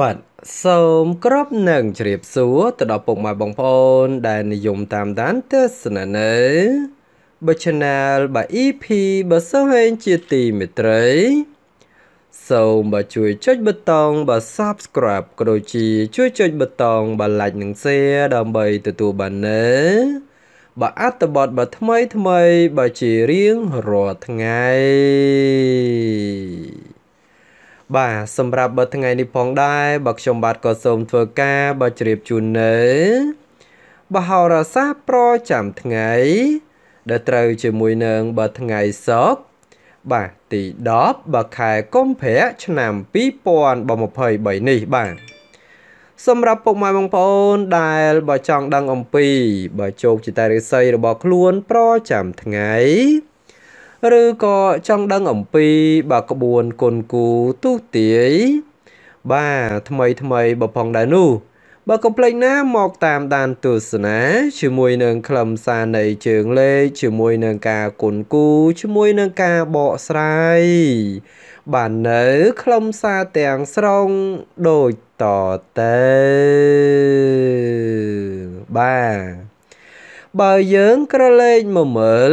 បាទសូមគោរពនឹងជ្រាបសួរទៅដល់ពុកម៉ែបងប្អូន ដែលនិយមតាមដានទស្សនានៅបើ Channel បើ EP បើសូហេងជាទីមេត្រីសូមបើជួយចុចប៊ូតុងបើ Subscribe ក៏ដូចជា ជួយចុចប៊ូតុងបើ Like និង Share ដើម្បីទទួលបាននៅបើអត្ថបទបើថ្មីថ្មីបើជារៀងរាល់ថ្ងៃបាទសម្រាប់បើថ្ងៃនេះផងដែរបើខ្ញុំបាទក៏សូមធ្វើការបើជ្រាបជូននៅបហោរាសាស្ត្រប្រចាំថ្ងៃដែលត្រូវជាមួយនឹងបើថ្ងៃសុក្របាទទី10បើខែកុម្ភៈឆ្នាំ2023នេះបាទសម្រាប់ពុកម៉ែបងប្អូនដែលបើចង់ដឹងអំពី បើជោគជតារិស័យរបស់ខ្លួនប្រចាំថ្ងៃឬក៏ចង់ដឹងអំពីបាទក្បួនគុនគូទូទាយ បាទថ្មីថ្មីបើផងដែរនោះ បើកុំភ្លេចណាមកតាមដានទស្សនាជាមួយនឹងខ្លឹមសារនៃ ជើងលេខជាមួយនឹងការគុនគូជាមួយនឹងការបកស្រាយបាននៅខ្លឹមសារទាំងស្រុងដូចតទៅបាទបើយើងក្រឡេកមកមើល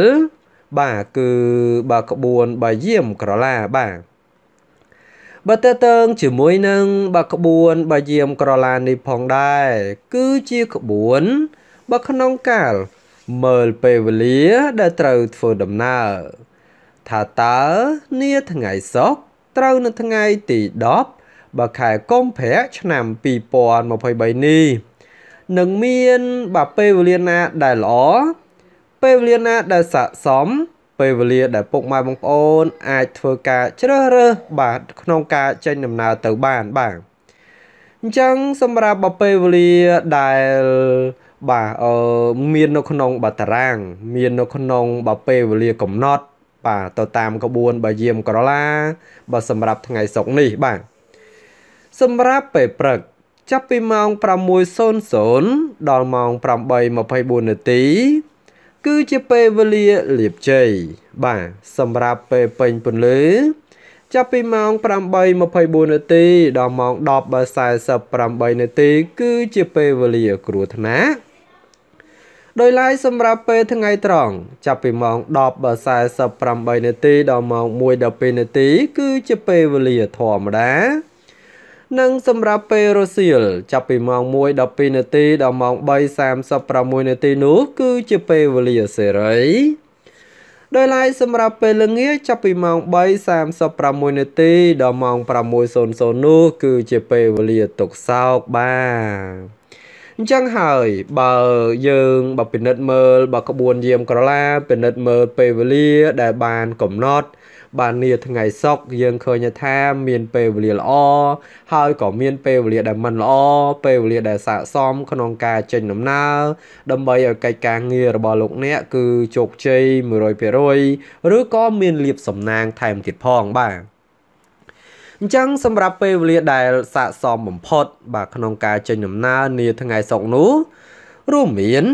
បាទគឺបាទក្បួនបាទយាមក្រឡាបាទបើតើតើងជាមួយនឹងបើក្បួនបើយាមក្រឡានេះផងដែរគឺជាក្បួនបើក្នុងកាលមើលពេលវេលាដែលត្រូវធ្វើដំណើរថាតើនាថ្ងៃសុក្រត្រូវនៅថ្ងៃទី10បើខែកុម្ភៈឆ្នាំ2023នេះនឹងមានបើពេលវេលាណាដែលល្អពេលវេលាណាដែលស័ក្តិសមពេលវេលា ដែលពុកម៉ែបងប្អូន អាចធ្វើការជ្រើសរើសបាទក្នុងការចេញដំណើរទៅបានបាទអញ្ចឹងសម្រាប់បពេលវេលាដែលបាទអឺមាននៅក្នុងបាតារាងមាននៅក្នុងបពេលវេលាកំណត់ បាទទៅតាមក្បួនបើយាមក្រឡាបើសម្រាប់ថ្ងៃសុកនេះបាទសម្រាប់ពេលព្រឹកចាប់ពីម៉ោង6:00ដល់ម៉ោង8:24នាទីគឺជាពេលវេលាលៀបជ័យបាទសម្រាប់ពេលពេញពន្លឺ ចាប់ពីម៉ោង8:24នាទីដល់ម៉ោង10:48នាទី គឺជាពេលវេលាគ្រោះថ្នាក់ដោយឡែកសម្រាប់ពេលថ្ងៃ ត្រង់ចាប់ពីម៉ោង10:48នាទីដល់ម៉ោង1:12នាទី គឺជាពេលវេលាធម្មតានិងសម្រាប់ពេលរសៀលចាប់ពីម៉ោង1:12នាទីដល់ម៉ោង3:36នាទីនោះគឺជាពេលវេលាសេរីដោយឡែកសម្រាប់ពេលល្ងាចចាប់ពីម៉ោង3:36នាទី ដល់ម៉ោង6:00នោះគឺជាពេលវេលាទុកសោកបាទអញ្ចឹងហើយបើយើងបើពិនិត្យមើលបើក្បួនយាមក្រឡាពិនិត្យមើលពេលវេលា ដែលបានកំណត់បាននាថ្ងៃសុក យើងឃើញថាមានពេលវេលាល្អហើយក៏មាន ពេលវេលាដែលមិនល្អ ពេលវេលាដែលស័ក្តិសមក្នុងការចេញដំណើរដើម្បីឲ្យកិច្ចការងាររបស់លោកអ្នកគឺជោគជ័យ100%ឬក៏មានលៀបសំណាងថែមទៀតផងបាទអញ្ចឹងសម្រាប់ពេលវេលាដែលស័ក្តិសមបំផុត បាទក្នុងការចេញដំណើរនាថ្ងៃសុកនោះរួមមាន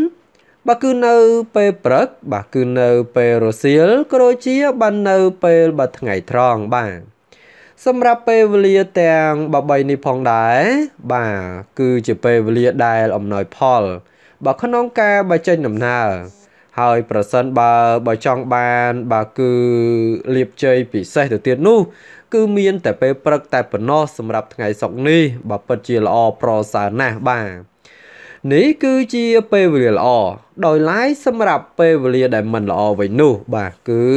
បាទគឺនៅពេលព្រឹកបាទគឺនៅពេលរសៀលក៏ដូចជាបាននៅពេលបាទថ្ងៃត្រង់បាទសម្រាប់ពេលវេលាទាំង3នេះផងដែរបាទគឺជាពេលវេលាដែលអំណោយផលបាទក្នុងការបញ្ចេញដំណើរហើយប្រសិនបើបើចង់បាន បាទគឺលៀបជ័យពិសេសទៅទៀតនោះគឺមានតែពេលព្រឹក តែប៉ុណ្ណោះសម្រាប់ថ្ងៃសុកនេះបាទពិតជាល្អប្រសើរណាស់បាទនេះគឺជាពេលវេលាល្អដោយឡែកសម្រាប់ពេលវេលាដែលមិនល្អវិញនោះ បាទគឺ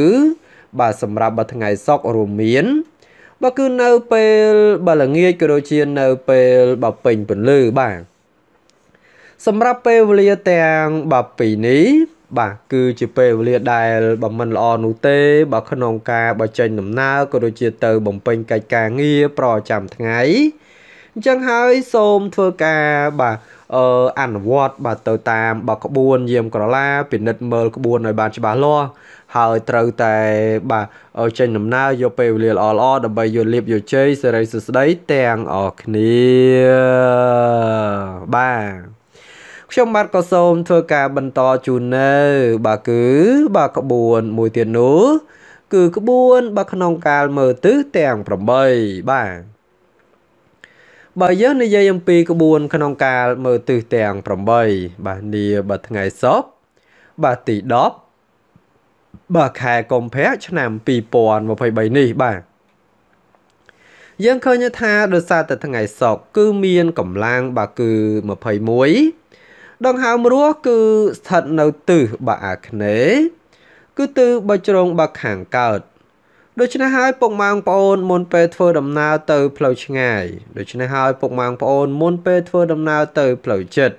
បាទសម្រាប់បើថ្ងៃសុក្ររួមមានបើគឺនៅពេលបើល្ងាចក៏ដូចជានៅពេលបើពេញពន្លឺបាទសម្រាប់ពេលវេលាទាំងបើពីរនេះបាទគឺជាពេលវេលាដែលបើមិនល្អនោះទេបើក្នុងការបើចេញដំណើរក៏ដូចជាទៅបំពេញកិច្ចការងារប្រចាំថ្ងៃអញ្ចឹងហើយសូមធ្វើការបាទអឺអនុវត្តបាទទៅតាមបាទក្បួនយាមក្រឡាពិនិត្យមើលក្បួនឲ្យបានច្បាស់លាស់ហើយត្រូវតែបាទចេញដំណើរយកពេលវេលាល្អល្អដើម្បីយកលៀបយកជ័យសេរីសស្ដីទាំងអស់គ្នាបាទខ្ញុំបាទក៏សូមធ្វើការបន្តជូននៅបាទគឺបាទក្បួនមួយទៀតនោះគឺក្បួន បាទក្នុងកាលមើលទិសទាំង8បាទបើយើងនិយាយអំពីក្បួនក្នុងការមើលទិសទាំង8បាទនាបើថ្ងៃសុក្របាទទី10បាទខែកុម្ភៈឆ្នាំ2023នេះបាទយើងឃើញថាដោយសារតែថ្ងៃសុក្រគឺមានកម្លាំងបាទគឺ21ដង្ហើមរស់គឺស្ថិតនៅទិសបាទអាគ្នេយ៍គឺទិសបច្រងបាទខាងកើតដូច្នេះហើយពុកម៉ែបងប្អូនមុនពេលធ្វើដំណើរទៅផ្លូវឆ្ងាយដូច្នេះហើយពុកម៉ែបងប្អូនមុនពេលធ្វើដំណើរទៅផ្លូវចិត្ត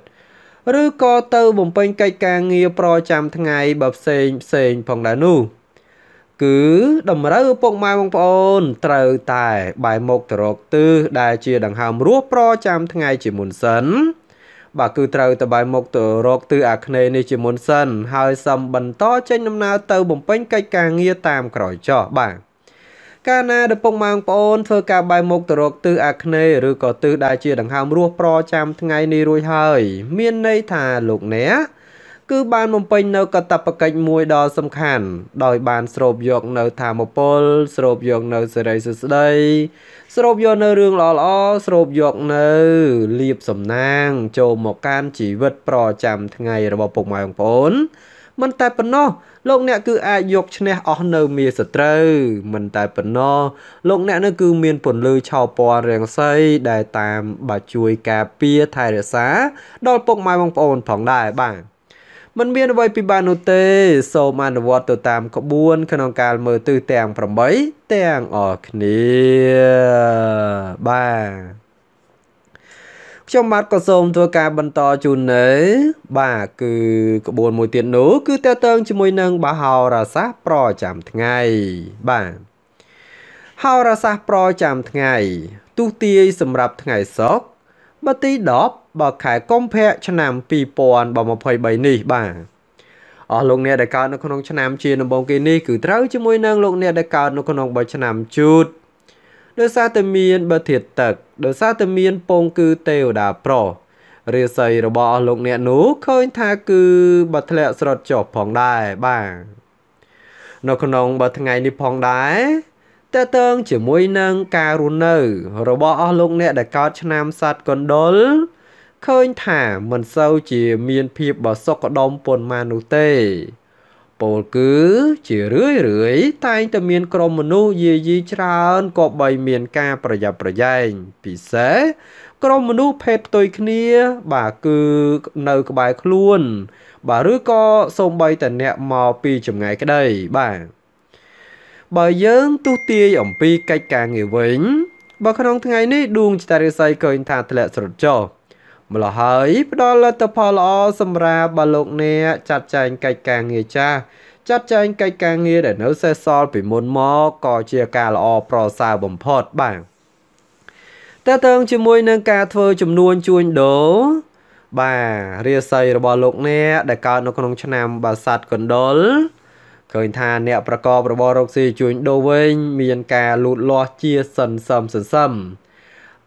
ឬក៏ទៅបំពេញកិច្ចការងារប្រចាំថ្ងៃបើផ្សេងផ្សេងផងដែរនោះគឺតម្រូវពុកម៉ែបងប្អូនត្រូវតែបែរមុខទៅរកទិសដែលជា ដង្ហើមរស់ប្រចាំថ្ងៃជាមុនសិនបាទគឺត្រូវតបែរមុខទៅរកទិសអាគ្នេយ៍នេះជាមុនសិន ហើយសំបន្តចេញ ដំណើរទៅបំពេញកិច្ចការងារតាម ក្រោយចោះបាទកាលណាដពងម៉ាងប្អូនធ្វើការបាយមុខទៅរកទិសអាគ្នេយ៍ឬក៏ទិសដែលជាដង្ហើមរស់ប្រចាំថ្ងៃនេះរួចហើយ មានន័យថាលោកអ្នកគឺបានបំពេញនៅកតបកិច្ចមួយដ៏សំខាន់ ដោយបានស្រូបយកនៅធមពលស្រូបយកនៅសេរីសស្ដីស្រូបយកនៅរឿងល្អល្អស្រូបយកនៅលៀបសំណាងចូលមកកាន់ជីវិតប្រចាំថ្ងៃរបស់ពុកម៉ែបងប្អូនមិនតែប៉ុណ្ណោះលោកអ្នក គឺអាចយកឈ្នះអស់នៅមាសត្រូវ មិនតែប៉ុណ្ណោះលោកអ្នកនៅគឺមានពន្លឺឆោពណ៌រាំងសីដែលតាម បាទជួយការពារថែរក្សា ដល់ពុកម៉ែបងប្អូនផងដែរបាទមិនមានអ្វីពិបាកនោះទេ សូមអនុវត្តទៅតាមក្បួន ក្នុងការមើលទិសទាំង8ទាំងអស់គ្នាបាទខ្ញុំបាទក៏សូមធ្វើការបន្តជូននៅបាទគឺក្បួនមួយទៀតនោះគឺតកតងជាមួយនឹងបហោរាសាស្ត្រប្រចាំថ្ងៃបាទហោរាសាស្ត្រប្រចាំថ្ងៃទុទាយសម្រាប់ថ្ងៃសុក្របើទី10បើខែកុម្ភៈឆ្នាំ2023នេះបាទអស់លោកអ្នកដែលកើតនៅក្នុងឆ្នាំជាដំបូងគេនេះគឺត្រូវជាមួយនឹងលោកអ្នកដែលកើតនៅក្នុងបើឆ្នាំជូតដោយសារតែមានបើធាតទឹកដោយសារតែមានពងគឺទេវតាប្ររាសីរបស់អស់លោកអ្នកនោះឃើញថាគឺបើធ្លាក់ស្រុតចុះផងដែរបាទនៅក្នុងបើថ្ងៃនេះផងដែរតើតើងជាមួយនឹងការរស់នៅ របស់អស់លោកអ្នក ដែលកោតឆ្នាំសัตว์កណ្ដុលឃើញថាមិនសូវជាមានភាពបសុខដុមប៉ុន្មាននោះទេពោលគឺជារឿយរឿយតែងតែមានក្រុមមនុស្សយាយីច្រើនក៏បីមានការប្រយ័ត្នប្រយែងពិសេសក្រុមមនុស្សភេទផ្ទុយគ្នាបាទគឺនៅក្បែរខ្លួនបាទឬក៏សូម្បីតែអ្នកមកពីចម្ងាយក្តីបាទបើយើងទស្សទាយអំពីកិច្ចការងារវិញបើក្នុងថ្ងៃនេះដួងចតារិស័យឃើញថាធ្លាក់ស្រុតចោលម្លោះហើយផ្ដល់លទ្ធផលល្អសម្រាប់បើលោកអ្នកចាត់ចែងកិច្ចការងារចាស់ចាត់ចែងកិច្ចការងារដែលនៅសេសសល់ពីមុនមកក៏ជាការល្អប្រសើរបំផុតបាទតើតើងជាមួយនឹងការធ្វើចំនួនជួញដូរបាទរាសីរបស់លោកអ្នកដែលកើតនៅក្នុងឆ្នាំ បាសាត់កណ្ដុលឃើញថាអ្នកប្រកបរបររកស៊ីជួញដូរវិញមានការលូតលាស់ជាសន្សំសន្សំសន្សំ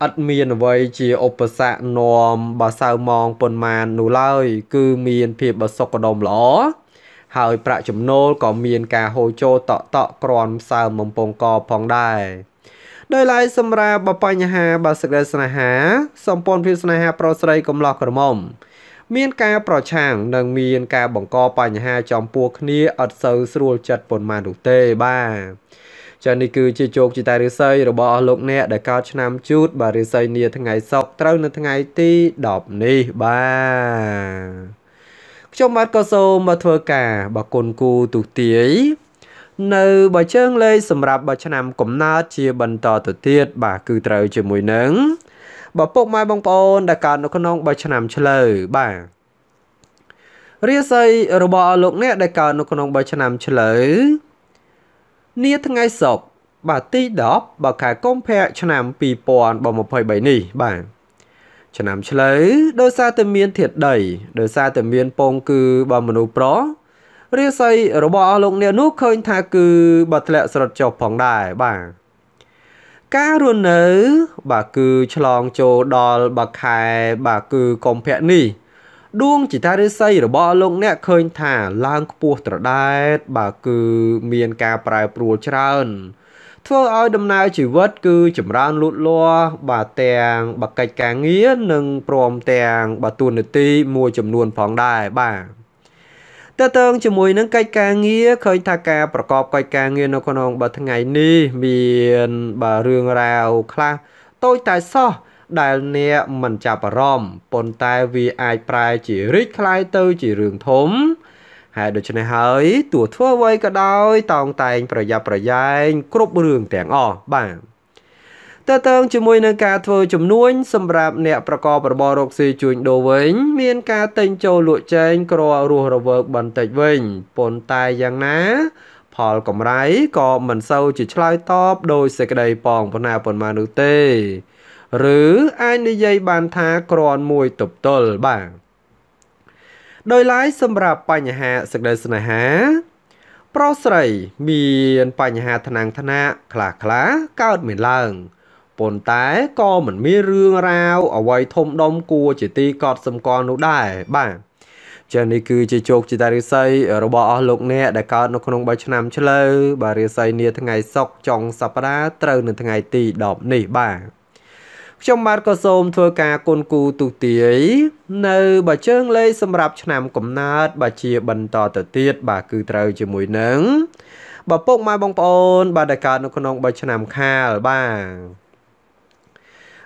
ឥតមានអ្វីជាឧបសគ្គនាំបើសៅម៉ងប៉ុន្មាននោះឡើយ គឺមានភាពបសុខដុមល្អហើយប្រាក់ចំណូលក៏មានការហូរចូលតក់តក់ក្រាន់ផ្សើមបំពង់កផងដែរដោយឡែកសម្រាប់បញ្ហាបើសេចក្តីស្នេហាសម្ព័ន្ធភាពស្នេហា ប្រុសស្រីកំឡោះក្រមុំ មានការប្រឆាំងនិងមានការ បង្កបញ្ហាចំពោះគ្នាឥតសូវស្រួលចិត្តប៉ុន្មាននោះទេបាទចានេះគឺជាជោគជតារិស័យរបស់អស់លោកអ្នក ដែលកើតឆ្នាំជូត បាទរិស័យនាថ្ងៃ សុក្រត្រូវនៅថ្ងៃទី10នេះបាទខ្ញុំបាទក៏សូមមកធ្វើការបើគុណគូទុទាយនៅបើជើងលេខសម្រាប់បើឆ្នាំកំណើតជាបន្តទៅទៀតបាទគឺត្រូវជាមួយនឹងបើពុកម៉ែបងប្អូន ដែលកើតនៅក្នុងបើឆ្នាំឆ្លូវបាទរាសីរបស់លោកអ្នក ដែលកើតនៅក្នុងបើឆ្នាំឆ្លូវនាថ្ងៃសុក្របាទទី10បើខែកុម្ភៈឆ្នាំ2023នេះបាទឆ្នាំឆ្លូវដោយសារតែមានធាតដីដោយសារតែមានពងគឺបើមនុស្សប្ររាសីរបស់អស់លោកអ្នកនោះឃើញថាគឺបើធ្លាក់ស្រុតចុះផងដែរបាទការរស់នៅបាទគឺឆ្លងចូលដល់បើខែបាទគឺកុម្ភៈនេះដួងចតារិស័យរបស់លោកអ្នកឃើញថាឡើងខ្ពស់ត្រដែតបើគឺមានការប្រែប្រួលច្រើន ធ្វើឲ្យដំណើរជីវិតគឺចម្រើនលូតលាស់បាទទាំងបកិច្ចការងារនិងព្រមទាំងបាទទួនាទីមួយចំនួនផងដែរបាទតើតើងជាមួយនឹងកិច្ចការងារឃើញថាការប្រកបកិច្ចការងារនៅ ក្នុងបាទថ្ងៃនេះមានបាទរឿងរ៉ាវខ្លះតូចតែសោះដែលអ្នកមិនចាប់អារម្មណ៍ប៉ុន្តែវាអាចប្រែជារីកខ្លាយទៅជារឿងធំហើយដូច្នេះហើយទោះធ្វើអ្វីក៏ដោយតោងតែងប្រយ័ត្នប្រយែងគ្រប់រឿងទាំងអស់បាទតើតើងជាមួយនឹងការធ្វើជំនួញសម្រាប់អ្នកប្រកបរបររកស៊ីជួញដូរវិញ មានការតែងចូលលក់ចែងក្ររស់រវើកបន្តិចវិញប៉ុន្តែយ៉ាងណា ផលកម្រៃក៏មិនសូវជាឆ្លើយតបដោយសេចក្តីប៉ងប៉ុណ្ណាប៉ុន្មាននោះទេឬអាចនិយាយបានថាក្រនមួយទប់ទល់បាទដោយឡែកសម្រាប់បញ្ហាសេចក្តីស្នេហា ប្រុសស្រីមានបញ្ហាថ្នាំងថ្នាក់ខ្លះខ្លះកើតមានឡើងប៉ុន្តែក៏មិនមានរឿងរ៉ាវអ្វីធំដុំគួរជាទីកត់សម្គាល់នោះដែរបាទចានេះគឺជាជោគជតារិស័យរបស់អស់លោកអ្នកដែលកើតនៅក្នុង3ឆ្នាំឆ្លូវបាទរិស័យនាថ្ងៃសុកចុងសប្តាហ៍ត្រូវ នៅថ្ងៃទី10នេះបាទខ្ញុំបាទក៏សូមធ្វើការគុណគូទុទាយនៅបើជើងលេខសម្រាប់ឆ្នាំកំណើតបើជាបន្តទៅទៀត បាទគឺត្រូវជាមួយនឹងបើពុកម៉ែបងប្អូនបាទដែលកើតនៅក្នុង3ឆ្នាំខាលបា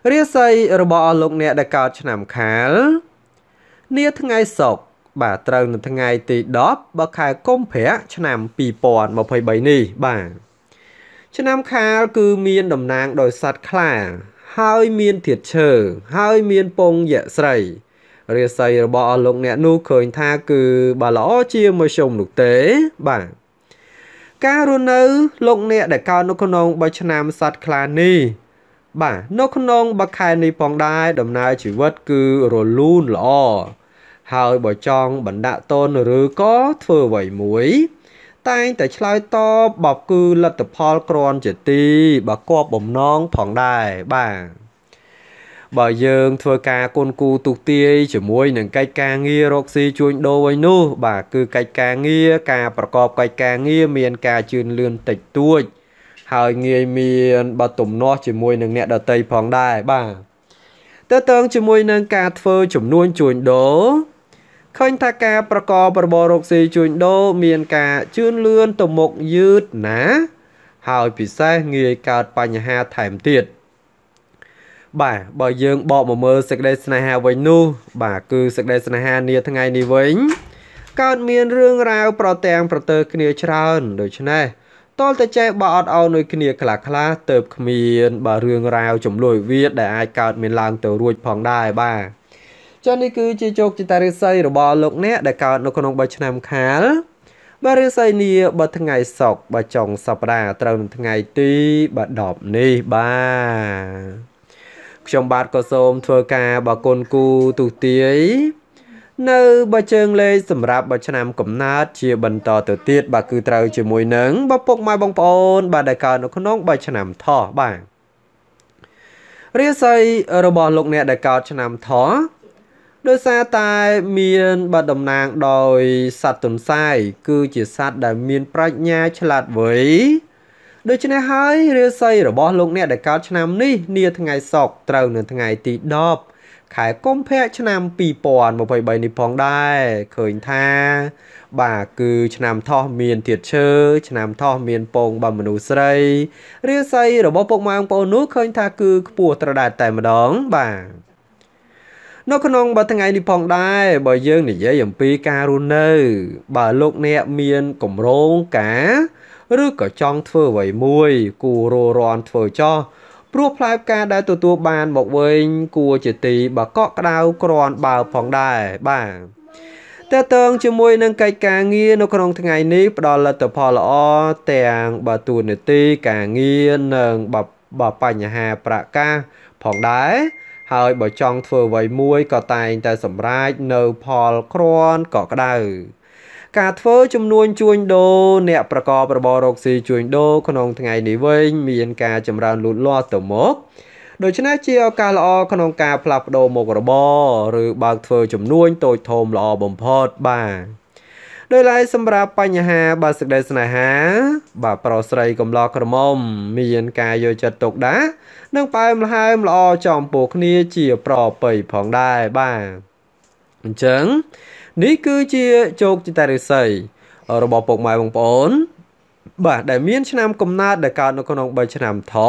ទរាសីរបស់អស់លោកអ្នកដែលកើតឆ្នាំខាល នាថ្ងៃសុក្របាទត្រូវនៅថ្ងៃទី10បើខែកុម្ភៈឆ្នាំ2023នេះបាទឆ្នាំខាលគឺមានតំណាងដោយសត្វខ្លាហើយមានធាតឈើហើយមានពងយៈស្រីរាសីរបស់អស់លោកអ្នកនោះឃើញថាគឺបើល្អជាមួយខ្ញុំនោះទេបាទការរស់នៅ លោកអ្នកដែលកើតនៅក្នុងបច្ឆ្នាំសត្វខ្លានេះបាទនៅក្នុងបខែនេះផងដែរដំណើរជីវិតគឺរលូនល្អហើយបើចង់បណ្ដាក់តនឬក៏ធ្វើអ្វីមួយតែងតែឆ្លើយតបបបគឺលទ្ធផលក្រន់ជាទីបើគបបំណងផងដែរបាទបើយើងធ្វើការគុណគូទុកទាយជាមួយនឹងកិច្ចការងាររកស៊ីជួញដូរវិញនោះបាទគឺកិច្ចការងារការប្រកបកិច្ចការងារមានការជឿនលឿនតិចតួច ហើយងាយមានបើទំនាស់ជាមួយនឹងអ្នកដតីផងដែរបាទតើតើងជាមួយនឹងការធ្វើចំនួនជួញដូរឃើញថាការប្រកបរបររកស៊ីជួញដូរមានការជឿនលឿនទៅមុខយឺតណា ហើយពិសេសងាយកើតបញ្ហាថែមទៀតបាទបើយើងបកមកមើលសេចក្តីស្នេហាវិញនោះបាទគឺសេចក្តីស្នេហានាថ្ងៃនេះវិញកើតមានរឿងរ៉ាវប្រទាំងប្រទើគ្នាច្រើនដូច្នេះតលតចេះបើអត់អោនដូចគ្នាខ្លះខ្លះទៅគ្មានបើរឿងរ៉ាវចំលួយវាដែលអាចកើតមានឡើងទៅរួចផងដែរបាទចុះនេះគឺជាជោគជតារិស័យរបស់លោកអ្នកដែលកើតនៅក្នុង3ឆ្នាំខាលបាទរិស័យនីបើថ្ងៃសុកបើចុងសប្តាហ៍ត្រូវនឹងថ្ងៃទី10នេះបាទខ្ញុំបាទក៏សូមធ្វើការបគុណគូទុទាយនៅបើជើងលេខសម្រាប់បើឆ្នាំកំណើតជាបន្តទៅទៀតបាទគឺត្រូវជាមួយនឹងបើពុកម៉ែបងប្អូនបាទដែលកើតនៅក្នុងបើឆ្នាំថោះបាទរាសីរបស់លោកអ្នកដែលកើតឆ្នាំថោះដោយសារតែមានបទតំណាងដោយសត្វទន្សាយគឺជាសត្វដែលមានប្រាជ្ញាឆ្លាតវៃដូច្នេះហើយរាសីរបស់លោកអ្នកដែលកើតឆ្នាំនេះ នាថ្ងៃសុក្រត្រូវនៅថ្ងៃទី10ខែកុម្ភៈឆ្នាំ2023នេះផងដែរឃើញថា បាទគឺឆ្នាំថោះមានទៀតឈើឆ្នាំថោះមានពងបើមនុស្សស្រីរាសីរបស់ពុកម៉ែបងប្អូននោះឃើញថាគឺខ្ពស់ត្រដាតតែម្ដងបាទនៅក្នុងបើថ្ងៃនេះផងដែរបើយើងនិយាយអំពីការរស់នៅបើលោកអ្នកមានកម្រោងការ ឬក៏ចង់ធ្វើអ្វីមួយគួរររាន់ធ្វើចោះព្រោះផ្លែផ្កាដែលទទួលបានមកវិញ គួរជាទីបើកក់ក្ដៅក្រាន់បើផងដែរបាទតើតើងជាមួយនឹងកិច្ចការងារនៅក្នុងថ្ងៃនេះផ្ដល់លទ្ធផលល្អទាំងបើទួលនីតិការងារនិងបើបញ្ហាប្រកាសផងដែរហើយបើចង់ធ្វើអ្វីមួយក៏តែងតែសម្រេចនៅផលគ្រាន់ក៏ក្តៅការធ្វើចំនួនជួញដូរអ្នកប្រកបរបររកស៊ីជួញដូរក្នុងថ្ងៃនេះវិញមានការចម្រើនលូតលាស់ទៅមកដូច្នេះជាឱកាសល្អក្នុងការផ្លាស់ប្ដូរមុខរបរឬបើកធ្វើចំនួនតូចធំល្អបំផុតបាទដោយឡែកសម្រាប់បញ្ហាបើសេចក្តីស្នេហា បាទប្រុសស្រីកំឡោះក្រមុំ មានការយកចិត្តទុកដាក់និងផ្អែមល្ហែមល្អចំពោះគ្នាជាប្រពៃផងដែរបាទអញ្ចឹងនេះគឺជាជោគចិត្តរិស័យរបស់ពុកម៉ែបងប្អូនបាទដែលមានឆ្នាំកំណើតដែលកើតនៅក្នុង3ឆ្នាំថោ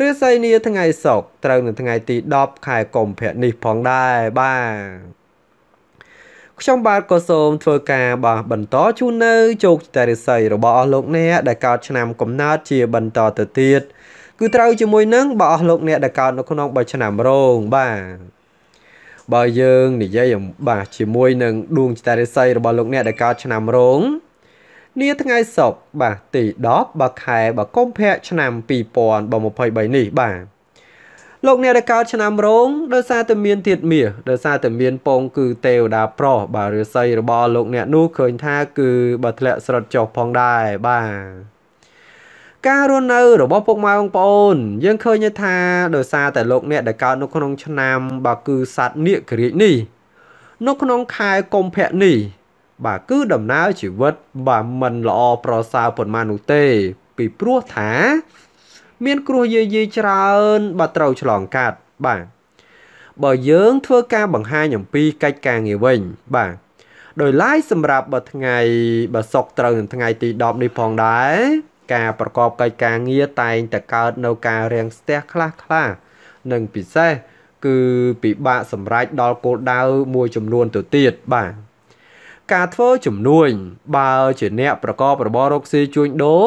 រាសីនាថ្ងៃសុក្រត្រូវនៅថ្ងៃ ទី10ខែកុម្ភៈនេះផងដែរបាទខ្ញុំបាទក៏សូមធ្វើការបាទបន្តជូននៅជោគតារិស័យរបស់អស់លោកអ្នកដែលកើតឆ្នាំកំណើតជាបន្តទៅទៀតគឺត្រូវជាមួយនឹងបើអស់លោកអ្នកដែលកើតនៅក្នុងបើឆ្នាំរងបាទបើយើងនិយាយបាទជាមួយនឹងដួងចតារិស័យរបស់លោកអ្នកដែលកើតឆ្នាំរោងនាថ្ងៃសុក្របាទទី10បើខែបើកុម្ភៈឆ្នាំ2023នេះបាទលោកអ្នកដែលកើតឆ្នាំរោងដោយសារតែមានធាតុមាសដោយសារតែមានពងគឺទេវតាប្រុសបាទរាសីរបស់លោកអ្នកនោះឃើញថាគឺបើធ្លាក់ស្រុតចុះផងដែរបាទការរស់នៅរបស់ពុកម៉ែបងប្អូនយើងឃើញថាដោយសារតែលោកអ្នកដែលកើតនៅក្នុង ឆ្នាំ បាទគឺសត្វនាគក្រាចនេះនៅក្នុងខែកុម្ភៈនេះបាទគឺដំណើរជីវិតបាទមិនល្អប្រសើរប៉ុន្មាននោះទេ ពីព្រោះថាមានគ្រោះយាយីច្រើនបើត្រូវឆ្លងកាត់បាទបើយើងធ្វើការបង្ហាញអំពីកិច្ចការងារវិញបាទដោយឡែកសម្រាប់បើថ្ងៃបើសុកត្រូវនឹងថ្ងៃទី10នេះផងដែរការប្រកបកិច្ចការងារតែងតែកើតនៅការរាំងស្ទះខ្លះខ្លះនិងពិសេសគឺពិបាកសម្រេចដល់គោលដៅមួយចំនួនទៅទៀតបាទការធ្វើជំនួញបើជាអ្នកប្រកបរបររកស៊ីជួញដូរ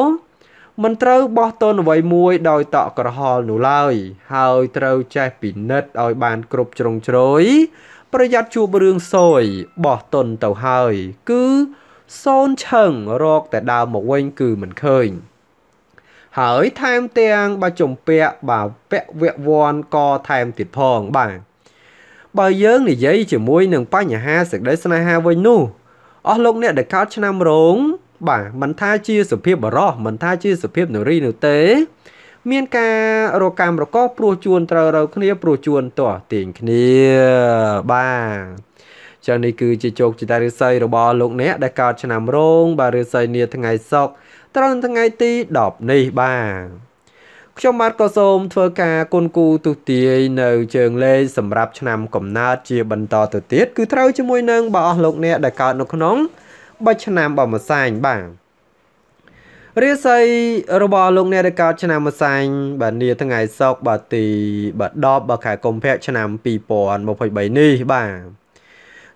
មិនត្រូវបោះតនអ្វីមួយដោយ តក់ក្រហល់នោះឡើយ ហើយត្រូវចេះពិនិត្យឲ្យបានគ្រប់ជ្រុងជ្រោយប្រយ័ត្នជួបរឿងសយបោះតនទៅហើយគឺសូនឆឹងរក តែដើមមកវិញគឺមិនឃើញហើយថែមទាំងបើជំពាក់ បើពវៈវ័នក៏ថែមទៀតផងបាទបើយើងនិយាយជាមួយនឹងបញ្ហាសេចក្តីស្នេហាវិញនោះអស់លោកអ្នកដែលកើតឆ្នាំរោងបាទមិនថាជាសុភាពបរោះមិនថាជាសុភាពនារីនោះទេ មានការរកម្មរកោព្រោះជួនត្រូវរើគ្នា ព្រោះជួនតោះទាញគ្នាបាទចឹងនេះគឺជាជោគជតារិស័យរបស់លោកអ្នកដែលកើតឆ្នាំរោងបាទរិស័យនាថ្ងៃសុក្រត្រូវថ្ងៃទី10នេះបាទខ្ញុំបាទក៏សូម ធ្វើការគុណគូទុទាយនៅជើងលេខសម្រាប់ឆ្នាំកំណើតជាបន្តទៅទៀតគឺត្រូវជាមួយនឹងបើអស់លោកអ្នកដែលកើតនៅក្នុង3ឆ្នាំបើមួយសាញបាទរាសីរបស់លោកអ្នករកោតឆ្នាំមួយសាញបាទនាថ្ងៃសុក្របាទទីបាទ10បាទខែកុម្ភៈឆ្នាំ2023នេះបាទ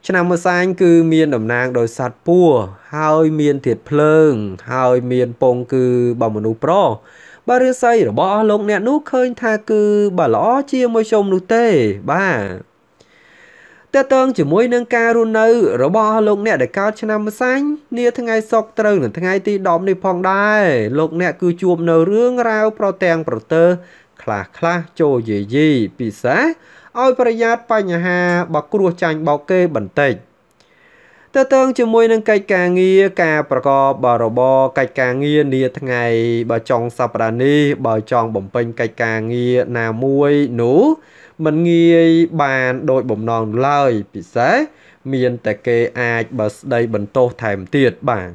ឆ្នាំមួយសាញគឺមានតំណាងដោយសត្វពស់ហើយមានធាតុភ្លើង ហើយមានពងគឺបើមនុស្សប្រុសបាទរាសីរបស់លោកអ្នកនោះឃើញថាគឺ បាទល្អជាមួយជុំនោះទេបាទទាក់ទងជាមួយនឹងការរស់នៅរបស់លោកអ្នកដែលកើតឆ្នាំសាញ់នាថ្ងៃសុក្រត្រូវនឹងថ្ងៃទី10នេះផងដែរលោកអ្នកគឺជួបនៅរឿងរ៉ាវប្រទាំងប្រទើខ្លះខ្លះចូលយាយីពិសេសឲ្យប្រយ័ត្នបញ្ហាបោកគ្រោះចាញ់បោកគេបន្តិចតើតើងជាមួយនឹងកិច្ចការងារការប្រកបរបរកិច្ចការងារនាថ្ងៃបើចុងសប្តាហ៍នេះបើចង់បំពេញកិច្ចការងារណាមួយនោះមិនងាយបានដោយបំណងឡើយពិសេស មានតែគេអាចបើស្ដីបន្ទោសថែមទៀតបាទ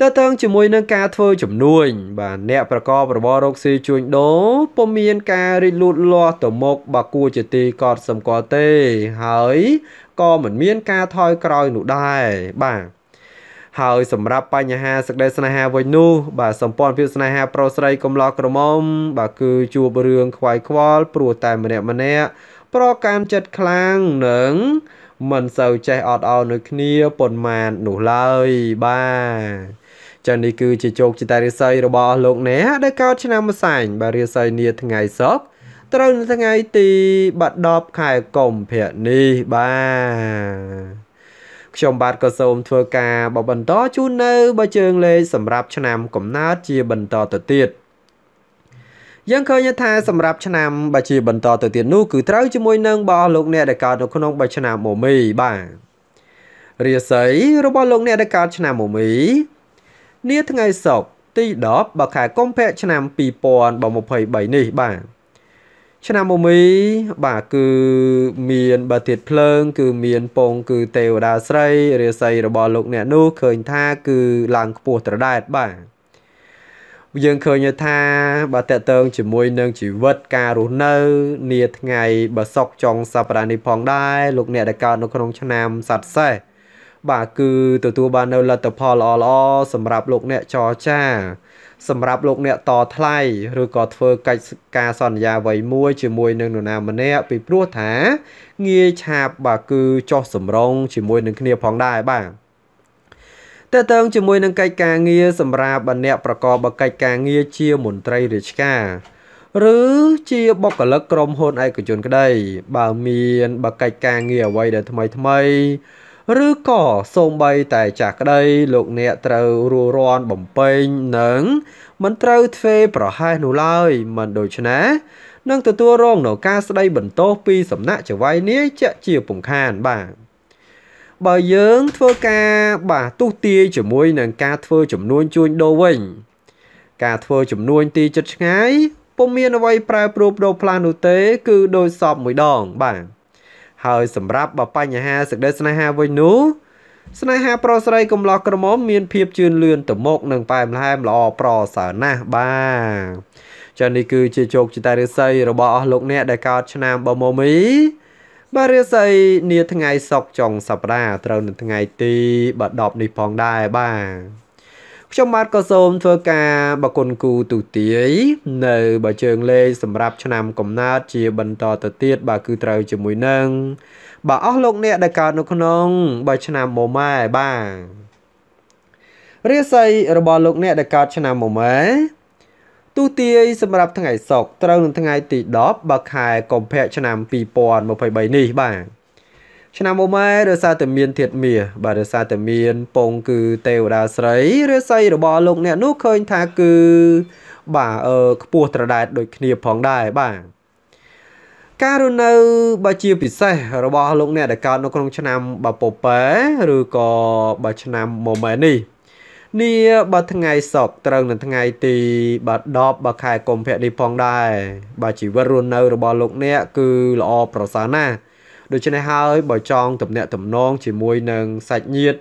តើតើងជាមួយនឹងការធ្វើជំនួញបាទអ្នកប្រកបរបររកស៊ីជួញដូរពុំមានការរីកលូតលាស់ទៅមុខបើគួរជាទីកត់សម្គាល់ទេហើយក៏មិនមានការថយក្រោយនោះដែរបាទហើយសម្រាប់បញ្ហាសេចក្តីស្នេហាវិញនោះបាទសម្ព័ន្ធភាពស្នេហា ប្រុសស្រីកំឡោះក្រមុំ បាទគឺជួបរឿងខ្វាយខ្វល់ព្រោះតែម្នាក់ម្នាក់ប្រកាន់ចិត្តខ្លាំងនិង មិនសូវចេះអត់ឱនដូចគ្នាប៉ុន្មាននោះឡើយបាទចឹងនេះគឺជាជោគជតារិស័យរបស់លោកអ្នកដែលកើតឆ្នាំម្សាញ់បាទរិស័យនាថ្ងៃសុក្រត្រូវនៅថ្ងៃទី10ខែកុម្ភៈនេះបាទខ្ញុំបាទក៏សូមធ្វើការបបន្តជូននៅបើជើងលេខសម្រាប់ឆ្នាំកំណើតជាបន្តទៅទៀតយើងឃើញថាសម្រាប់ឆ្នាំបើជាបន្តទៅទៀតនោះ គឺត្រូវជាមួយនឹងបោះលោកអ្នកដែលកើតនៅក្នុងបើឆ្នាំមមីបាទរាសីរបស់លោកអ្នកដែលកើតឆ្នាំមមីនាថ្ងៃសុក្រទី10បើខែកុម្ភៈឆ្នាំ2023នេះបាទឆ្នាំមុំីបាទគឺមានបើទៀតភ្លើង គឺមានពង គឺទេវតាស្រីរាសីរបស់លោកអ្នកនោះឃើញថាគឺឡើងខ្ពស់ត្រដែតបាទយើងឃើញថាបើតកតងជាមួយនឹងជីវិតការរស់នៅនាថ្ងៃបើសុកចុងសប្តាហ៍នេះផងដែរលោកអ្នកដែលកើតនៅក្នុង ឆ្នាំសត្វសេះបាទគឺទទួលបាននៅលទ្ធផលល្អៗសម្រាប់លោកអ្នកចរចាសម្រាប់លោកអ្នកតថ្លៃឬក៏ធ្វើកិច្ចការសន្យាអ្វីមួយជាមួយនឹងនរណាម្នាក់ពីព្រោះថា ងាយឆាប់បាទគឺចោះសម្រងជាមួយនឹងគ្នាផងដែរបាទតើតើងជាមួយនឹងកិច្ចការងារសម្រាប់អ្នកប្រកបកិច្ចការងារជាមន្ត្រីរាជការឬជាបុគ្គលិកក្រុមហ៊ុនឯកជនក្តី បើមានបកិច្ចការងារអ្វីដែលថ្មីថ្មីឬក៏សូម្បីតែចាស់ក្តីលោកអ្នកត្រូវរួរាន់បំពេញនិង មិនត្រូវធ្វើប្រហែសនោះឡើយ មិនដូច្នេះនឹងទទួលរងនៅការស្ដីបន្ទោសពីសំណាក់ចវាយនាយជាជាពំខានបាទបើយើងធ្វើការបាទទុះទាយជាមួយនឹងការធ្វើចំនួនជួញដូរវិញ ការធ្វើចំនួនទីចិត្តឆ្ងាយពុំមានអ្វីប្រែប្រួលដូរផ្លាស់នោះទេគឺដោយសពមួយដងបាទហើយសម្រាប់បើបញ្ហាសេចក្តីស្នេហាវិញនោះស្នេហាប្រុសស្រីកំឡោះក្រមុំមានភាពជឿនលឿនទៅមុខនិងប៉ែមល្ហែមល្អប្រសើរណាស់បាទចានេះគឺជាជោគជតារិស័យរបស់អស់លោកអ្នកដែលកើតឆ្នាំបមមីបាទរិស័យនាថ្ងៃសុកចុងសប្តាហ៍ត្រូវនៅថ្ងៃទី10នេះផងដែរបាទខ្ញុំបាទក៏សូមធ្វើការបកគុណគូទូទាយនៅ បើជើងលេខសម្រាប់ឆ្នាំកំណើតជាបន្តទៅទៀតបាទគឺត្រូវជាមួយនឹងបាទអស់លោកអ្នកដែលកើតនៅក្នុង បើឆ្នាំមុំម៉ែបាទរាសីរបស់លោកអ្នកដែលកើតឆ្នាំមុំម៉ែទូទាយសម្រាប់ថ្ងៃសុក្រត្រូវនឹងថ្ងៃទី10បើខែកុម្ភៈឆ្នាំ2023នេះបាទឆ្នាំមុំឯរសារតែមានធាតមាបាទរសារតែមានពង គឺទេវតាស្រីឬស័យរបស់លោកអ្នកនោះឃើញថាគឺបាទអឺខ្ពស់ត្រដែតដូចគ្នាផងដែរបាទការរស់នៅបើជាពិសេសរបស់លោក អ្នកដែលកើតនៅក្នុងឆ្នាំបពប៉ែឬក៏បើឆ្នាំមុំឯនេះនេះបើថ្ងៃសុកត្រូវនៅថ្ងៃទីបាទ10បើខែកុម្ភៈនេះផងដែរបើជីវិតរស់នៅរបស់លោកអ្នកគឺល្អប្រសើរណាស់ដូច្នេះហើយបើចង់ទំនាក់ទំនងជាមួយនឹងសាច់ញាតិ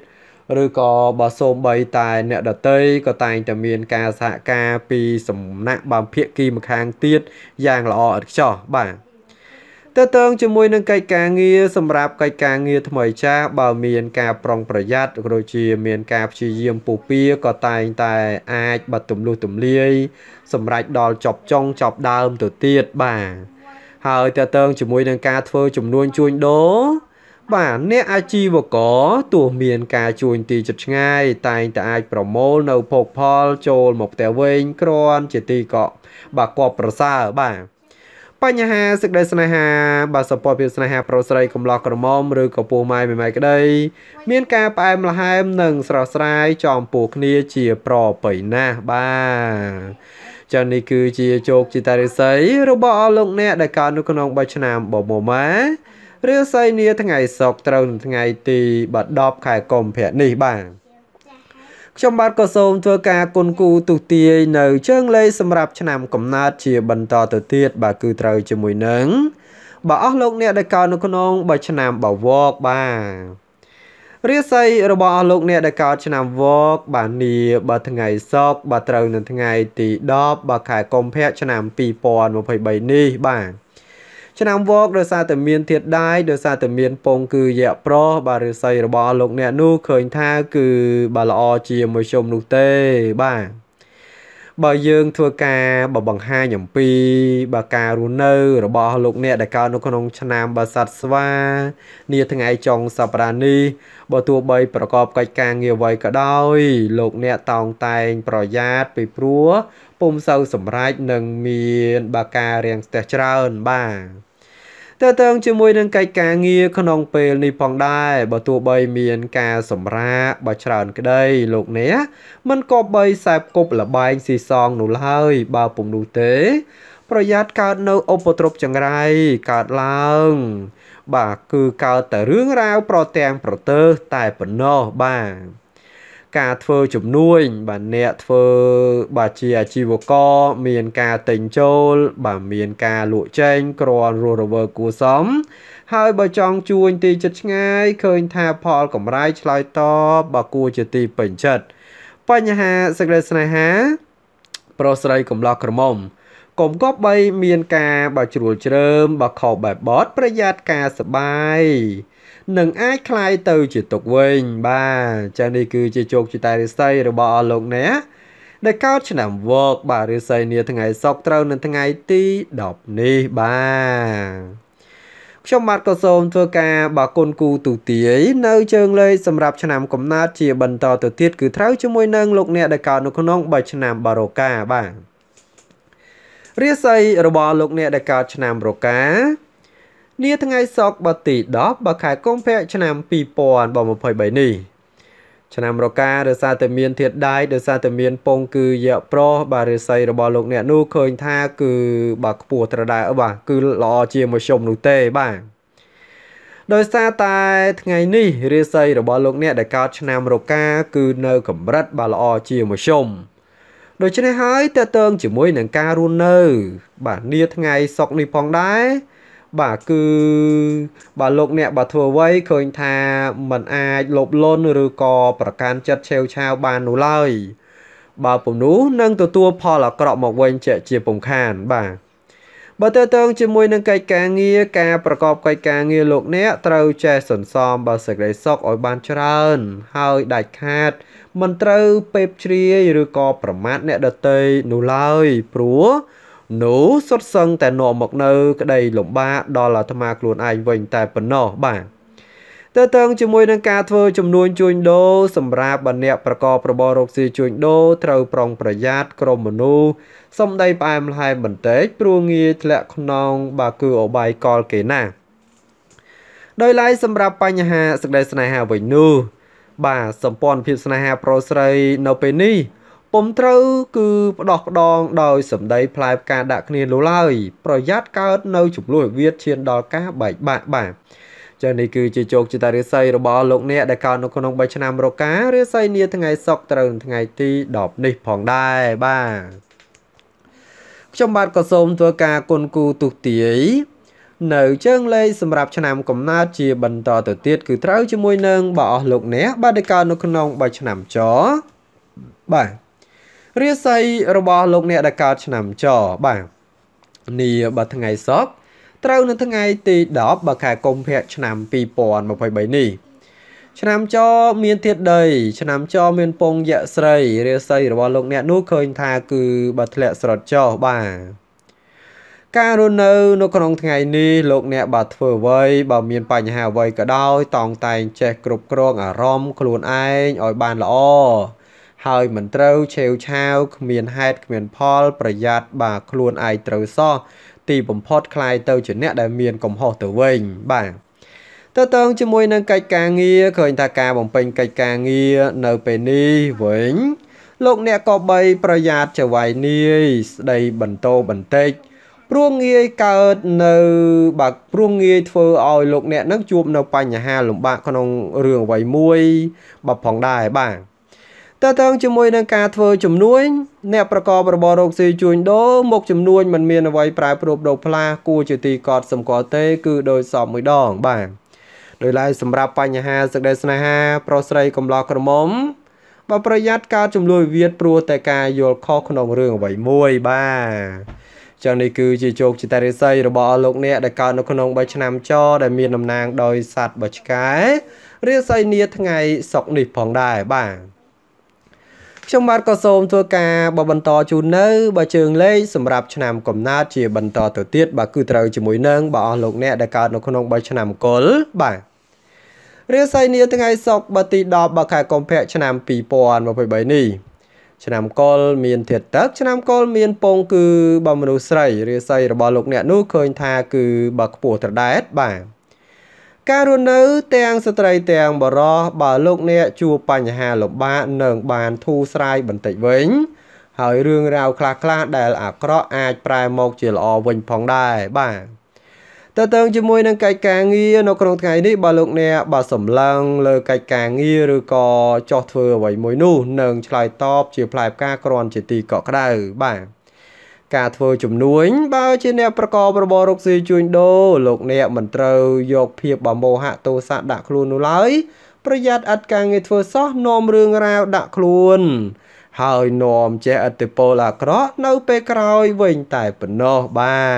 ឬក៏បើសូម្បីតែអ្នកដតីក៏តែងតែមានការសហការពីសំណាក់បំភាគីម្ខាងទៀតយ៉ាងល្អឥតខ្ចោះបាទតើតើងជាមួយនឹងកិច្ចការងារសម្រាប់កិច្ចការងារថ្មីចាស់បើមានការប្រុងប្រយ័ត្នក៏ដូចជាមានការព្យាយាមពុះពៀក៏តែងតែអាចបាត់ទម្លុះទម្លាយសម្រាប់ដល់ចប់ចុងចប់ដើមទៅទៀតបាទហើយតតើងជាមួយនឹងការធ្វើ ចំនួនជួញដូរបាទអ្នកអាជីវករទោះមានការជួញទីជិតឆ្ងាយតែងតែអាចប្រមូលនៅភោគផល ចូលមកផ្ទះវិញក្រាន់ជាទីកក់បាទគបប្រសើរបាទបញ្ហាសេចក្តីស្នេហា បាទសពតភាពស្នេហាប្រុសស្រីកំឡោះក្រមុំឬក៏ពោះម៉ាយមេម៉ាយក្តី មានការផ្អែមល្ហែមនិងស្រស់ស្រាយចំពោះគ្នាជាប្រពៃណាស់បាទចឹងនេះគឺជាជោគជាតារិស័យរបស់អស់លោកអ្នកដែលកើតនៅក្នុងបច្ចឆ្នាំបបម៉ារាសីនាថ្ងៃសុក្រត្រូវនឹងថ្ងៃទី10ខែកុម្ភៈនេះបាទខ្ញុំបាទក៏សូមធ្វើការ គុណគូទុទាយនៅជើងលេខសម្រាប់ឆ្នាំកំណើតជាបន្តទៅទៀតបាទគឺត្រូវជាមួយនឹងបើអស់លោកអ្នកដែលកើតនៅក្នុងបើឆ្នាំបវកបាទរាសីរបស់អស់លោកអ្នកដែលកើតឆ្នាំវក បាទនីបាទថ្ងៃសុក្របាទត្រូវនៅថ្ងៃ ទី10បាទខែកុម្ភៈឆ្នាំ2023នេះបាទឆ្នាំវកដោយសារតែមានធាតដាយដោយសារតែមានពងគឺយៈប្របាទរាសីរបស់អស់លោកអ្នកនោះឃើញថាគឺបាទល្អជាមជ្ឈមនោះទេបាទបើយើងធ្វើការបង្ហាញអំពីបើការរស់នៅ របស់លោកអ្នកដែលកើតនៅក្នុងឆ្នាំបើសត្វស្វានាថ្ងៃចុងសប្តាហ៍នេះបើទោះបីប្រកបកិច្ចការងារអ្វីក៏ដោយ លោកអ្នកតោងតែងប្រយ័ត្នពីព្រោះពុំសូវសម្រេចនឹងមានបើការរៀងស្ទះច្រើនបាទទៅតើងជាមួយនឹងកិច្ចការងារក្នុងពេលនេះផងដែរបើទោះបីមានការសម្រាកបើច្រើនក្តីលោកអ្នកមិនក៏បីសែបគប់លបែងស៊ីសងនោះឡើយបើពុំនោះទេ ប្រយ័ត្នកើតនៅឧបទ្រពចង្រៃកើតឡើង បាទគឺកើតតែរឿងរ៉ាវប្រទាំងប្រទើសតែប៉ុណ្ណោះបាទការធ្វើជំនួយបាទអ្នកធ្វើបាទជាអាជីវករមានការទិញចូល បាទមានការលក់ចែងគ្រាន់រស់រវើគួរសមហើយបើចង់ជួញទី ចិត្តឆ្ងាយឃើញថាផលកម្រៃឆ្លើយតបបើគួរជាទីពេញចិត្តបញ្ហាសេចក្តីស្នេហា ប្រុសស្រីកំឡោះក្រមុំកុំគប្បីមានការបើជ្រួលជ្រើមបើខុសបែបបត់ប្រយ័ត្នការសបាយនឹងអាចคลายទៅជាទុកវិញបាទចឹងនេះគឺជាជោគជតារិស័យរបស់អស់លោកអ្នកដែលកើតឆ្នាំវកបាទរិស័យនាថ្ងៃសុក្រត្រូវនៅថ្ងៃទី10នេះបាទខ្ញុំបាទក៏សូម ធ្វើការ បាគុណគូទូទាយនៅ ជើងលេខសម្រាប់ឆ្នាំកំណើតជាបន្តទៅទៀតគឺត្រូវជាមួយនឹងលោក អ្នកដែលកើតនៅក្នុងបីឆ្នាំបារូកាបាទរាសីរបស់លោកអ្នកដែលកើតឆ្នាំរកានាថ្ងៃសុក្របើទី10បើខែកុម្ភៈឆ្នាំ2023នេះឆ្នាំរកាដោយសារតែមានធាតដៃដោយសារតែមានពងគឺយៈប្រោះបាទរិស័យរបស់លោកអ្នកនោះឃើញថាគឺបាទខ្ពស់ត្រដាលបាទគឺល្អជាមធ្យមនោះទេបាទដោយសារតែថ្ងៃនេះរាសីរបស់លោកអ្នកដែលកើតឆ្នាំរកាគឺនៅកម្រិតបាទល្អជាមធ្យមដូច្នេះហើយតើតើងជាមួយនឹងការរស់នៅបាទនាថ្ងៃសុកនេះផងដែរបាទគឺបាទលោកអ្នកបាទធ្វើអ្វីឃើញថាมันអាចលោបលន់ឬក៏ប្រកាន់ចិត្តឆេវឆាវបាននោះឡើយបើពំនោះនឹងទទួលផលអាក្រក់មកវិញជាជាពំខានបាទបើតើតើងជាមួយនឹងកិច្ចការងារការប្រកបកិច្ចការងារលោកអ្នកត្រូវចេះសន្សំបើសេចក្តីសុខឲ្យបានច្រើនហើយដាច់ខាត មិនត្រូវពេបជ្រាយឬក៏ប្រមាថអ្នកដទៃនោះឡើយព្រោះនោះសុទ្ធសឹងតែនាំមកនៅក្តី លំបាកដល់អាត្មាខ្លួនឯងវិញតែប៉ុណ្ណោះបាទតើតើងជាមួយនឹងការធ្វើចំនួនជួញដូរសម្រាប់បណ្ណអ្នកប្រកបរបររកស៊ីជួញដូរត្រូវប្រុងប្រយ័ត្នក្រុមមនុស្សសំដីផ្អែមល្ហែមបន្តិចព្រោះងាយធ្លាក់ក្នុងបាគឺអបាយកលគេណាដោយឡែកសម្រាប់បញ្ហាសេចក្តីស្នេហាវិញនោះបាទសម្ព័ន្ធភាពស្នេហាប្រុសស្រីនៅពេលនេះពុំត្រូវគឺផ្ដោះផ្ដងដោយសម្ដីផ្លែផ្កាដាក់គ្នានោះឡើយប្រយ័ត្នកើតនៅចំនួនវិវាទឈានដល់ការបែកបាក់បាទចានេះគឺជាជោគជតារាសីរបស់លោកអ្នកដែលកើតនៅក្នុង3ឆ្នាំរការាសីនាថ្ងៃសុក្រត្រូវថ្ងៃទី10នេះផងដែរបាទខ្ញុំបាទក៏សូមធ្វើការគុណគូទុទាយនៅជើងលេខសម្រាប់ឆ្នាំកំណើតជាបន្តទៅទៀតគឺត្រូវជាមួយនឹងបើអស់លោកអ្នកបាទដែលកើតនៅក្នុង3ឆ្នាំចបាទរាសីរបស់លោកអ្នកដែលកើតឆ្នាំចបាទនីបើថ្ងៃសុក្រត្រូវនៅថ្ងៃទី10បើខែកុម្ភៈឆ្នាំ2023នេះ ឆ្នាំចមានធាតដី ឆ្នាំចមានពងយៈស្រីរាសីរបស់លោកអ្នកនោះឃើញថា គឺបើធ្លាក់ស្រត់ចបាទការរស់នៅនៅក្នុងថ្ងៃនេះលោកអ្នកបើធ្វើអ្វីបើមានបញ្ហាអ្វីក៏ដោយតောင်းតែងចេះគ្រប់គ្រងអារម្មណ៍ខ្លួនឯងឲ្យបានល្អហើយមិនត្រូវឆេវឆាវគ្មានហេតុគ្មានផល ប្រយ័ត្នបាទខ្លួនឯងត្រូវសោះទីបំផុតคล้ายទៅជាអ្នកដែលមានកំហុសទៅវិញបាទតើតើងជាមួយនឹងកិច្ចការងារឃើញថាការបំពេញកិច្ចការងារនៅពេលនេះវិញលោកអ្នកក៏បីប្រយ័ត្នចវៃនាយស្ដីបន្តបន្តិចព្រោះងាយកើតនៅបាទព្រោះងាយធ្វើឲ្យលោកអ្នកនឹងជួប នៅបញ្ហាលំបាកក្នុងរឿងអ្វីមួយបើផងដែរបាទតើតើងជាមួយនឹងការធ្វើជំនួញអ្នកប្រកបរបររកស៊ីជួញដូរមុខជំនួញมันមានអ្វីប្រែប្រួលដូរផ្លាស់គួរជាទីកត់សម្គាល់ទេគឺដោយសពមួយដង បាទដោយឡែកសម្រាប់បញ្ហាសេចក្តីស្នេហា ប្រុសស្រីកំឡោះក្រមុំបើប្រយ័ត្នការចំនួនវិវាទព្រោះតែការយល់ខុសក្នុងរឿងអ្វីមួយបាទចឹងនេះគឺជាជោគជតារិស័យរបស់អស់លោកអ្នកដែលកើតនៅក្នុង3ឆ្នាំចដែល មានតំណាងដោយសัตว์បឆ្កែរាសីនីថ្ងៃសុកនេះផងដែរបាទខ្ញុំបាទក៏សូមធ្វើការបបន្តជូននៅបើជើងលេខសម្រាប់ឆ្នាំកំណើតជាបន្តទៅទៀតបាទគឺត្រូវជាមួយនឹងបើអស់លោកអ្នកដែលកើតនៅក្នុង3ឆ្នាំកុលបាទរាសីនាថ្ងៃសុក្របើទី10បើខែកុម្ភៈឆ្នាំ2023នេះ ឆ្នាំកុលមានធាតុទឹកឆ្នាំកុលមានពង គឺបើមនុស្សស្រីរាសីរបស់លោក អ្នកនោះឃើញថា គឺបើខ្ពស់ត្រដែតបាទការរស់នៅទាំងស្ត្រីទាំងបរោះបើលោកអ្នកជួបបញ្ហាលំបាកនឹងបានធូរស្រាយបន្តិចវិញហើយរឿងរ៉ាវខ្លះៗដែលអាក្រក់អាចប្រែមកជាល្អវិញផងដែរបាទតើតើងជាមួយនឹងកិច្ចការងារនៅក្នុងថ្ងៃនេះបើលោកអ្នកបើសម្លឹងលើកិច្ចការងារឬក៏ចោះធ្វើអ្វីមួយនោះនឹងឆ្លើយតបជាផ្លែផ្កាគ្រាន់ជាទីកក់ក្ដៅបាទការធ្វើជំនួញបើជាអ្នកប្រកបរបររកស៊ីជួញដូរលោកអ្នកមិនត្រូវយកភាពបមោហៈទោសៈដាក់ខ្លួននោះឡើយប្រយ័ត្នឥតការងារធ្វើសោះនាំរឿងរ៉ាវដាក់ខ្លួន ហើយនាំចេះឥទ្ធិពលអាក្រក់នៅពេលក្រោយវិញតែប៉ុណ្ណោះបាទ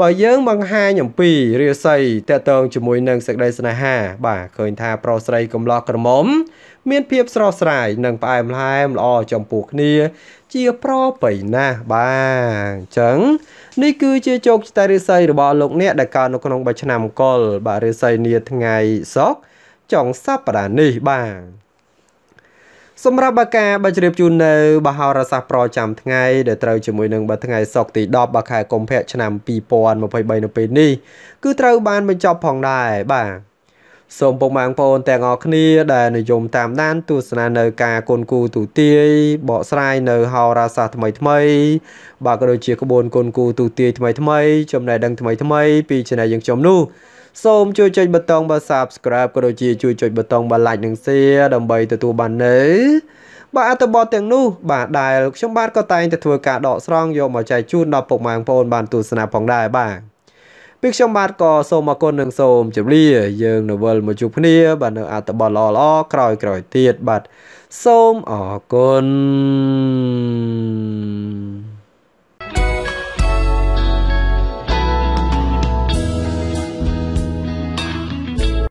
បើយើងបង្ហាញអំពីរាសីតកតងជាមួយនឹងសេចក្តីស្នេហា បាទឃើញថាប្រុសស្រីកំឡោះក្រមុំមានភាពស្រស់ស្រាយនិងផ្អែមល្ហែមល្អចំពោះគ្នាជាប្រប្រៃណាស់បាទអញ្ចឹងនេះគឺជាជោគជ័យរិស័យរបស់លោកអ្នកដែលកើតនៅក្នុងបឆ្នាំកុលបាទរិស័យនាថ្ងៃសុកចុងសប្តាហ៍នេះបាទសម្រាប់បាកាបើជ្រាបជូននៅបហោរសាស្ត្រប្រចាំថ្ងៃដែលត្រូវជាមួយនឹងបើថ្ងៃសុក្រទី10បាខែកុម្ភៈឆ្នាំ2023នៅពេលនេះគឺត្រូវ បានបញ្ចប់ផងដែរបាទសូមពុកម៉ែបងប្អូន ទាំងអស់គ្នាដែលនិយមតាមដានទស្សនានៅការគុនគូទូទាយបកស្រាយនៅហោរាសាស្ត្រថ្មីថ្មីបាទក៏ដូចជាក្បួនគុនគូទូទាយថ្មីថ្មី ចំណេះដឹងថ្មីថ្មីពី channel យើងខ្ញុំនោះសូមជួយចុចប៊ូតុងបាទ Subscribe ក៏ដូចជាជួយចុចប៊ូតុងបាទ Like និង Share ដើម្បីទទួលបាននៅ បាទអត្ថបទទាំងនោះបាទដែលខ្ញុំបាទក៏តែងតែធ្វើការដកស្រង់យកមកចែកជូនដល់ពុកម៉ែបងប្អូនបានទស្សនាផងដែរបាទពីខ្ញុំបាទក៏សូមអរគុណនិងសូមជម្រាបយើងនៅវិលមកជួបគ្នា បាទនៅអត្ថបទល្អៗក្រោយៗទៀតបាទសូមអរគុណ